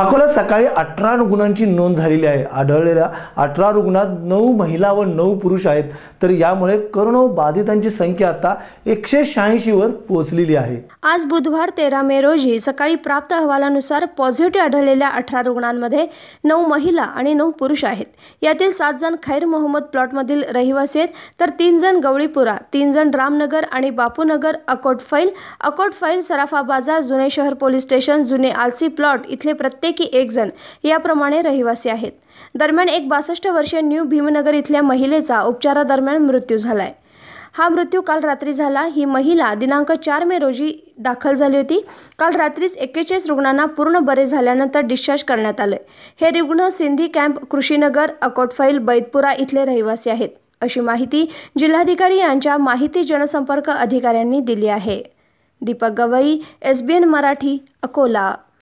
अकोला सकाळी अठरा रुग्णांची नोंद झालेली आहे आढळलेल्या अठरा रुग्णात नऊ महिला व नऊ पुरुष आहेत तर यामुळे करोना बाधितांची संख्या आता एकशे शहाऐंशी वर पोहोचलेली आहे आज बुधवार तेरा मे रोजी सकाळी प्राप्त अहवालानुसार पॉझिटिव्ह आढळलेल्या अठरा रुग्णांमध्ये नऊ महिला आणि नऊ पुरुष आहेत यातील सात जण खैर मोहम्मद प्लॉटमधील रहिवासी आहेत तर तीन जण गवळीपुरा तीन जण रामनगर आणि बापूनगर अकोट फैल अकोट फैल सराफा बाजार जुने शहर पोलीस स्टेशन जुने आलसी प्लॉट इथले प्रत्येक प्रत्येकी एक जण याप्रमाणे रहिवासी आहेत दरम्यान एक बासष्ट वर्षीय न्यू भीमनगर इथल्या महिलेचा उपचारादरम्यान मृत्यू झालाय हा मृत्यू काल रात्री झाला ही महिला दिनांक चार मे रोजी दाखल झाली होती काल रात्रीच एक्केचाळीस रुग्णांना पूर्ण बरे झाल्यानंतर डिस्चार्ज करण्यात आले हे रुग्ण सिंधी कॅम्प कृषीनगर अकोटफाईल बैतपुरा इथले रहिवासी आहेत अशी माहिती जिल्हाधिकारी यांच्या माहिती जनसंपर्क अधिकाऱ्यांनी दिली आहे दीपक गवई एसबीएन मराठी अकोला